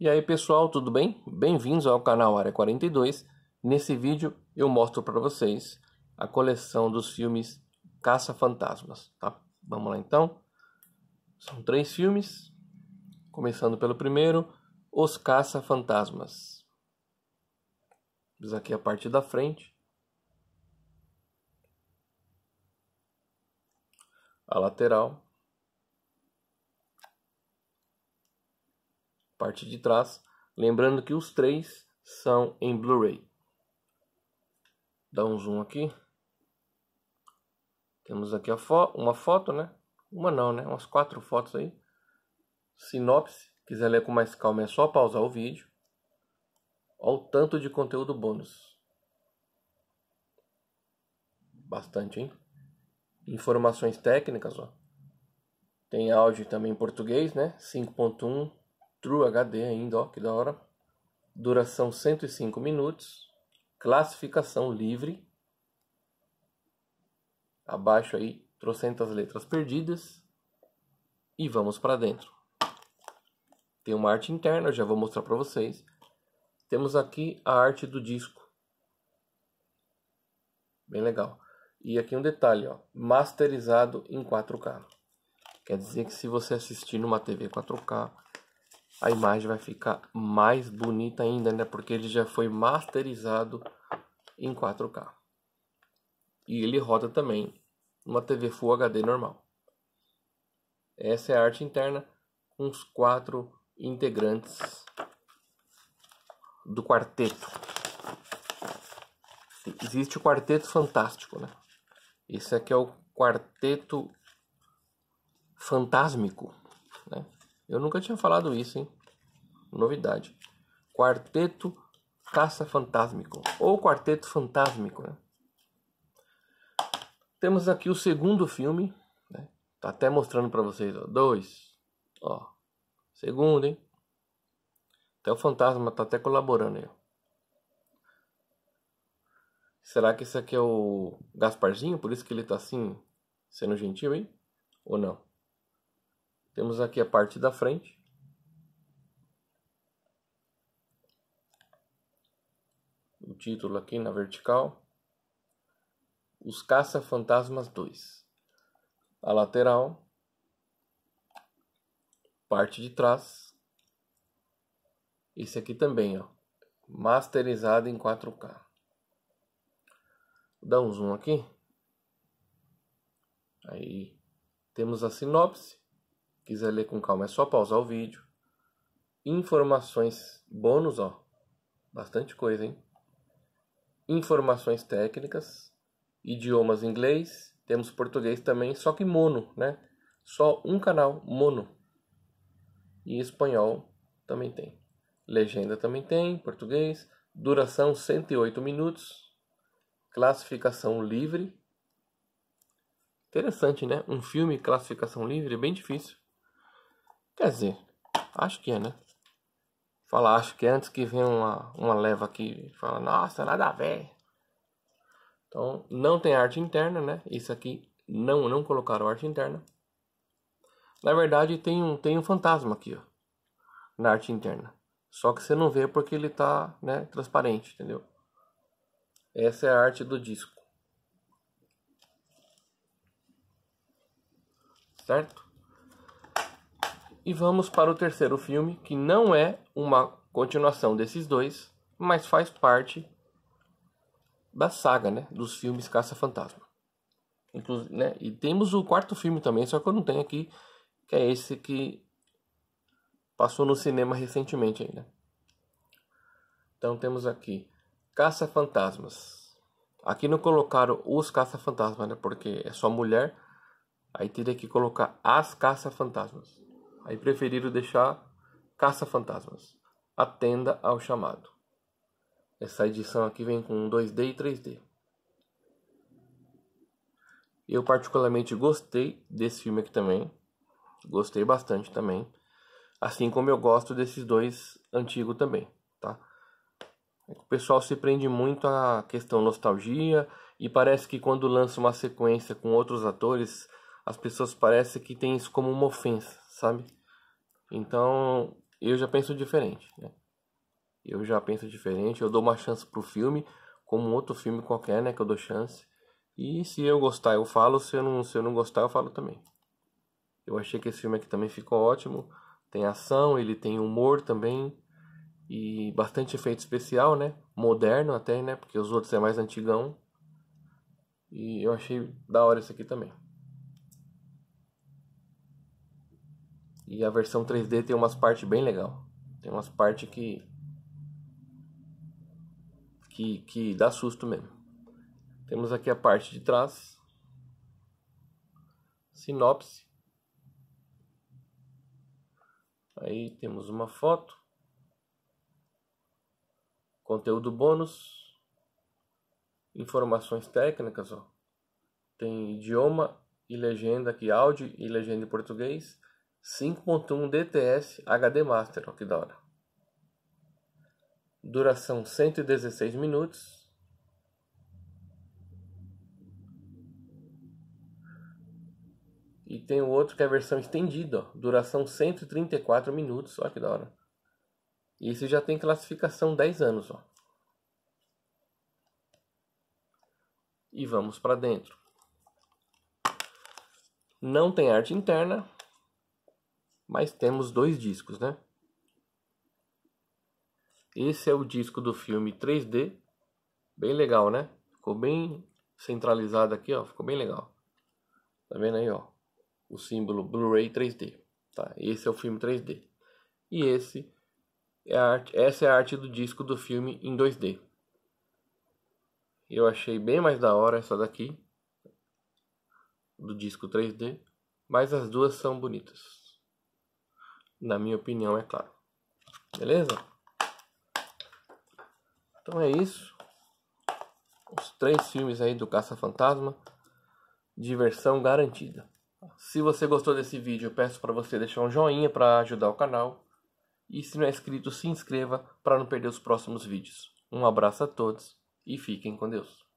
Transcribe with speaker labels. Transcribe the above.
Speaker 1: E aí pessoal, tudo bem? Bem-vindos ao canal Área 42. Nesse vídeo eu mostro para vocês a coleção dos filmes Caça Fantasmas, tá? Vamos lá então. São três filmes, começando pelo primeiro, Os Caça Fantasmas. Vamos aqui a parte da frente. A lateral parte de trás. Lembrando que os três são em Blu-ray. Dá um zoom aqui. Temos aqui fo uma foto, né? Uma não, né? Umas quatro fotos aí. Sinopse. Quiser ler com mais calma, é só pausar o vídeo. Olha o tanto de conteúdo bônus. Bastante, hein? Informações técnicas, ó. Tem áudio também em português, né? 5.1 True HD ainda, ó, que da hora. Duração 105 minutos. Classificação livre. Abaixo aí, trocentas letras perdidas. E vamos para dentro. Tem uma arte interna, já vou mostrar para vocês. Temos aqui a arte do disco. Bem legal. E aqui um detalhe, ó, masterizado em 4K. Quer dizer que se você assistir numa TV 4K, a imagem vai ficar mais bonita ainda, né? Porque ele já foi masterizado em 4K. E ele roda também numa TV Full HD normal. Essa é a arte interna com os quatro integrantes do quarteto. Existe o quarteto fantástico, né? Esse aqui é o quarteto fantásmico. Eu nunca tinha falado isso, hein? Novidade. Quarteto Caça Fantásmico. Ou Quarteto Fantásmico, né? Temos aqui o segundo filme. Né? Tá até mostrando para vocês, ó. Dois. Ó. Segundo, hein? Até o fantasma tá até colaborando aí, ó. Será que esse aqui é o Gasparzinho? Por isso que ele tá assim, sendo gentil hein? Ou não? Temos aqui a parte da frente. O título aqui na vertical. Os Caça-Fantasmas 2. A lateral. Parte de trás. Esse aqui também, ó. Masterizado em 4K. Vou dar um zoom aqui. Aí temos a sinopse quiser ler com calma, é só pausar o vídeo. Informações bônus, ó. Bastante coisa, hein? Informações técnicas, idiomas inglês, temos português também, só que mono, né? Só um canal mono. E espanhol também tem. Legenda também tem, português. Duração 108 minutos. Classificação livre. Interessante, né? Um filme classificação livre é bem difícil. Quer dizer, acho que é, né? Fala, acho que é antes que venha uma, uma leva aqui. Fala, nossa, nada a ver. Então, não tem arte interna, né? Isso aqui, não, não colocaram arte interna. Na verdade, tem um, tem um fantasma aqui, ó. Na arte interna. Só que você não vê porque ele tá, né, transparente, entendeu? Essa é a arte do disco. Certo? E vamos para o terceiro filme, que não é uma continuação desses dois, mas faz parte da saga, né, dos filmes Caça-Fantasma. Né, e temos o quarto filme também, só que eu não tenho aqui, que é esse que passou no cinema recentemente ainda. Então temos aqui Caça-Fantasmas. Aqui não colocaram os Caça-Fantasmas, né, porque é só mulher. Aí teria que colocar as Caça-Fantasmas. Aí preferiram deixar Caça-Fantasmas, Atenda ao Chamado. Essa edição aqui vem com 2D e 3D. Eu particularmente gostei desse filme aqui também. Gostei bastante também. Assim como eu gosto desses dois antigos também, tá? É o pessoal se prende muito à questão nostalgia e parece que quando lança uma sequência com outros atores, as pessoas parecem que tem isso como uma ofensa, sabe? Então, eu já penso diferente, né? Eu já penso diferente, eu dou uma chance pro filme, como um outro filme qualquer, né, que eu dou chance. E se eu gostar, eu falo, se eu não, se eu não gostar, eu falo também. Eu achei que esse filme aqui também ficou ótimo. Tem ação, ele tem humor também e bastante efeito especial, né? Moderno até, né? Porque os outros é mais antigão. E eu achei da hora esse aqui também. E a versão 3D tem umas partes bem legal. Tem umas partes que que que dá susto mesmo. Temos aqui a parte de trás. Sinopse. Aí temos uma foto. Conteúdo bônus. Informações técnicas, ó. Tem idioma e legenda aqui, áudio e legenda em português 5.1 DTS HD Master, ó, que da hora. Duração 116 minutos. E tem o outro que é a versão estendida, ó, duração 134 minutos, olha que da hora. E esse já tem classificação 10 anos, ó. E vamos para dentro. Não tem arte interna, mas temos dois discos, né? Esse é o disco do filme 3D, bem legal, né? Ficou bem centralizado aqui, ó, ficou bem legal. Tá vendo aí, ó, o símbolo Blu-ray 3D, tá? Esse é o filme 3D. E esse é a arte, essa é a arte do disco do filme em 2D. Eu achei bem mais da hora essa daqui do disco 3D, mas as duas são bonitas. Na minha opinião, é claro. Beleza? Então é isso. Os três filmes aí do Caça-Fantasma. Diversão garantida. Se você gostou desse vídeo, peço para você deixar um joinha para ajudar o canal. E se não é inscrito, se inscreva para não perder os próximos vídeos. Um abraço a todos e fiquem com Deus.